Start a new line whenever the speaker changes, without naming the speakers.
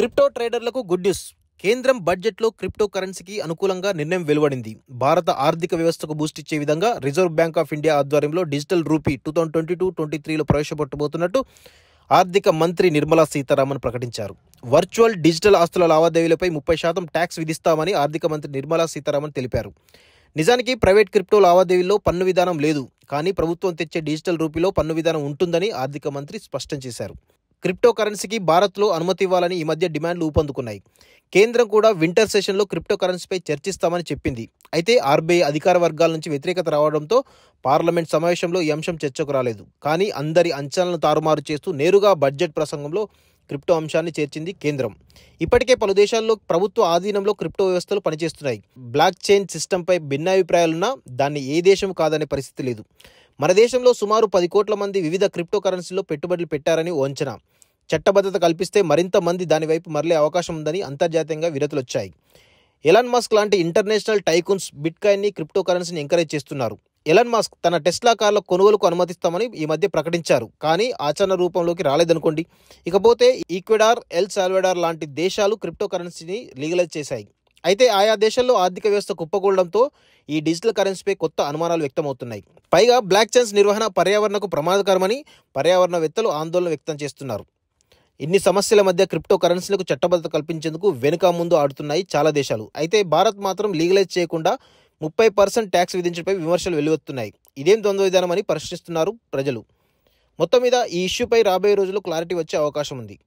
crypto ట్రేడర్లకు good news కేంద్రం బడ్జెట్లో crypto కరెన్సీకి అనుకూలంగా నిర్ణయం వెలువడింది భారత ఆర్థిక వ్యవస్థకు బూస్ట్ ఇచ్చే విధంగా రిజర్వ్ బ్యాంక్ ఆఫ్ ఇండియా ఆధ్వర్యంలో digital rupee two thousand twenty two twenty త్రీలో ప్రవేశపెట్టబోతున్నట్టు ఆర్థిక మంత్రి నిర్మలా సీతారామన్ ప్రకటించారు వర్చువల్ డిజిటల్ ఆస్తుల లావాదేవీలపై ముప్పై శాతం ట్యాక్స్ విధిస్తామని ఆర్థిక మంత్రి నిర్మలా సీతారామన్ తెలిపారు నిజానికి ప్రైవేట్ క్రిప్టో లావాదేవీల్లో పన్ను విధానం లేదు కానీ ప్రభుత్వం తెచ్చే డిజిటల్ రూపీలో పన్ను విధానం ఉంటుందని ఆర్థిక మంత్రి స్పష్టం చేశారు క్రిప్టో కరెన్సీకి భారత్లో అనుమతి ఇవ్వాలని ఈ మధ్య డిమాండ్లు ఊపందుకున్నాయి కేంద్రం కూడా వింటర్ సెషన్లో క్రిప్టో కరెన్సీపై చర్చిస్తామని చెప్పింది అయితే ఆర్బీఐ అధికార వర్గాల నుంచి వ్యతిరేకత రావడంతో పార్లమెంట్ సమావేశంలో ఈ అంశం చర్చకు రాలేదు కానీ అందరి అంచనాలను తారుమారు చేస్తూ నేరుగా బడ్జెట్ ప్రసంగంలో క్రిప్టో అంశాన్ని చేర్చింది కేంద్రం ఇప్పటికే పలు దేశాల్లో ప్రభుత్వ ఆధీనంలో క్రిప్టో వ్యవస్థలు పనిచేస్తున్నాయి బ్లాక్ చైన్ సిస్టంపై భిన్నాభిప్రాయాలున్నా దాన్ని ఏ దేశం కాదనే పరిస్థితి లేదు మన దేశంలో సుమారు పది కోట్ల మంది వివిధ క్రిప్టో కరెన్సీలో పెట్టుబడులు పెట్టారని ఓ అంచనా చట్టబద్ధత కల్పిస్తే మరింత మంది దానివైపు మరలే అవకాశం ఉందని అంతర్జాతీయంగా వచ్చాయి ఎలాన్ మస్క్ లాంటి ఇంటర్నేషనల్ టైకున్స్ బిట్కాయిన్ని క్రిప్టో కరెన్సీని ఎంకరేజ్ చేస్తున్నారు ఎలాన్ మస్క్ తన టెస్లా కార్ల కొనుగోలుకు అనుమతిస్తామని ఈ మధ్య ప్రకటించారు కానీ ఆచరణ రూపంలోకి రాలేదనుకోండి ఇకపోతే ఈక్వెడార్ ఎల్ సాల్వెడార్ లాంటి దేశాలు క్రిప్టో కరెన్సీని లీగలైజ్ చేశాయి అయితే ఆయా దేశాల్లో ఆర్థిక వ్యవస్థ కుప్పకూడడంతో ఈ డిజిటల్ కరెన్సీపై కొత్త అనుమానాలు వ్యక్తమవుతున్నాయి పైగా బ్లాక్ చైన్స్ నిర్వహణ పర్యావరణకు ప్రమాదకరమని పర్యావరణవేత్తలు ఆందోళన వ్యక్తం చేస్తున్నారు ఇన్ని సమస్యల మధ్య క్రిప్టో కరెన్సీలకు చట్టబద్ధత కల్పించేందుకు వెనుక ముందు ఆడుతున్నాయి చాలా దేశాలు అయితే భారత్ మాత్రం లీగలైజ్ చేయకుండా ముప్పై పర్సెంట్ ట్యాక్స్ విధించడంపై విమర్శలు వెలువెత్తున్నాయి ఇదేం ద్వంద్వ విధానమని ప్రశ్నిస్తున్నారు ప్రజలు మొత్తం మీద ఈ ఇష్యూపై రాబోయే రోజుల్లో క్లారిటీ వచ్చే అవకాశం ఉంది